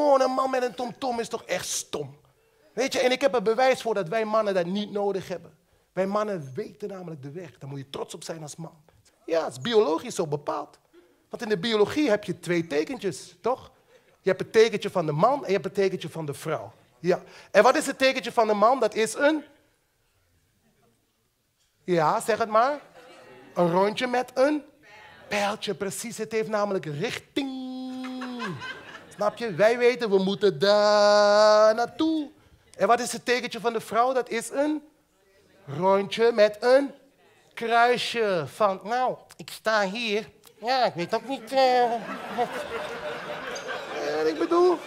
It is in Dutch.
een man met een tomtom is toch echt stom. Weet je, en ik heb er bewijs voor dat wij mannen dat niet nodig hebben. Wij mannen weten namelijk de weg. Daar moet je trots op zijn als man. Ja, het is biologisch zo bepaald. Want in de biologie heb je twee tekentjes, toch? Je hebt het tekentje van de man en je hebt het tekentje van de vrouw. Ja. En wat is het tekentje van de man? Dat is een. Ja, zeg het maar. Een rondje met een pijltje. Precies, het heeft namelijk richting. Snap je? Wij weten, we moeten daar naartoe. En wat is het tekentje van de vrouw? Dat is een rondje met een kruisje. Van, nou, ik sta hier. Ja, ik weet ook niet. Uh... ik bedoel.